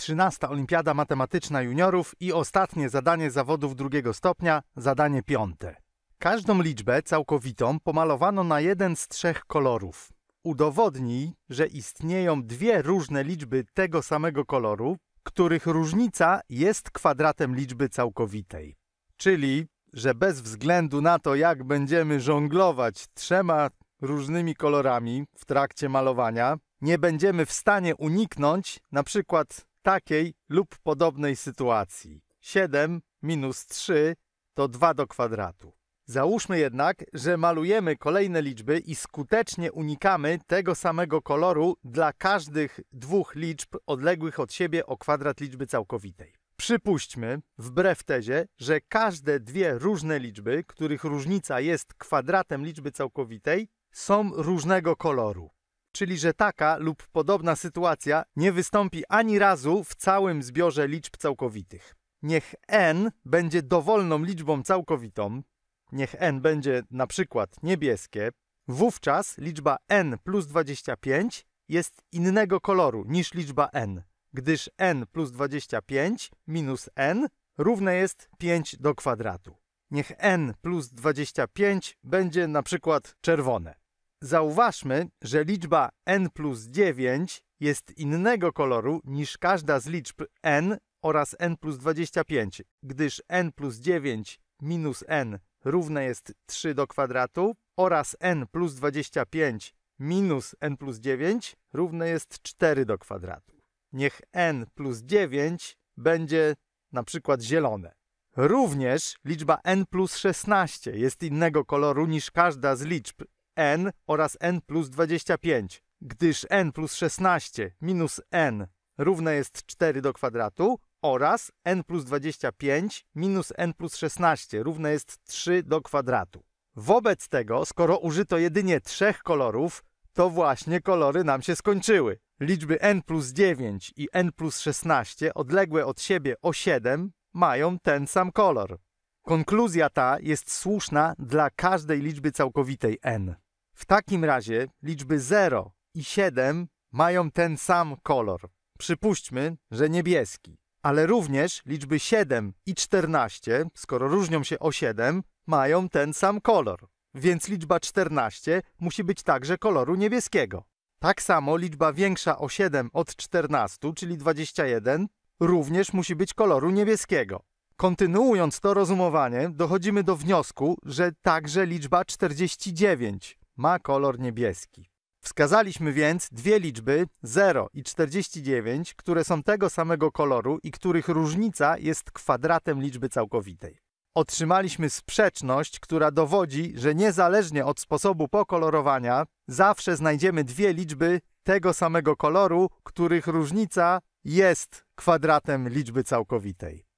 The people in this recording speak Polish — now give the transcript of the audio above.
13. Olimpiada Matematyczna Juniorów i ostatnie zadanie zawodów drugiego stopnia, zadanie piąte. Każdą liczbę całkowitą pomalowano na jeden z trzech kolorów. Udowodnij, że istnieją dwie różne liczby tego samego koloru, których różnica jest kwadratem liczby całkowitej. Czyli, że bez względu na to, jak będziemy żonglować trzema różnymi kolorami w trakcie malowania, nie będziemy w stanie uniknąć na przykład takiej lub podobnej sytuacji. 7 minus 3 to 2 do kwadratu. Załóżmy jednak, że malujemy kolejne liczby i skutecznie unikamy tego samego koloru dla każdych dwóch liczb odległych od siebie o kwadrat liczby całkowitej. Przypuśćmy, wbrew tezie, że każde dwie różne liczby, których różnica jest kwadratem liczby całkowitej, są różnego koloru czyli że taka lub podobna sytuacja nie wystąpi ani razu w całym zbiorze liczb całkowitych. Niech n będzie dowolną liczbą całkowitą, niech n będzie na przykład niebieskie, wówczas liczba n plus 25 jest innego koloru niż liczba n, gdyż n plus 25 minus n równe jest 5 do kwadratu. Niech n plus 25 będzie na przykład czerwone. Zauważmy, że liczba n plus 9 jest innego koloru niż każda z liczb n oraz n plus 25, gdyż n plus 9 minus n równe jest 3 do kwadratu oraz n plus 25 minus n plus 9 równe jest 4 do kwadratu. Niech n plus 9 będzie na przykład zielone. Również liczba n plus 16 jest innego koloru niż każda z liczb n oraz n plus 25, gdyż n plus 16 minus n równe jest 4 do kwadratu oraz n plus 25 minus n plus 16 równe jest 3 do kwadratu. Wobec tego, skoro użyto jedynie trzech kolorów, to właśnie kolory nam się skończyły. Liczby n plus 9 i n plus 16 odległe od siebie o 7 mają ten sam kolor. Konkluzja ta jest słuszna dla każdej liczby całkowitej n. W takim razie liczby 0 i 7 mają ten sam kolor. Przypuśćmy, że niebieski. Ale również liczby 7 i 14, skoro różnią się o 7, mają ten sam kolor. Więc liczba 14 musi być także koloru niebieskiego. Tak samo liczba większa o 7 od 14, czyli 21, również musi być koloru niebieskiego. Kontynuując to rozumowanie, dochodzimy do wniosku, że także liczba 49 ma kolor niebieski. Wskazaliśmy więc dwie liczby 0 i 49, które są tego samego koloru i których różnica jest kwadratem liczby całkowitej. Otrzymaliśmy sprzeczność, która dowodzi, że niezależnie od sposobu pokolorowania zawsze znajdziemy dwie liczby tego samego koloru, których różnica jest kwadratem liczby całkowitej.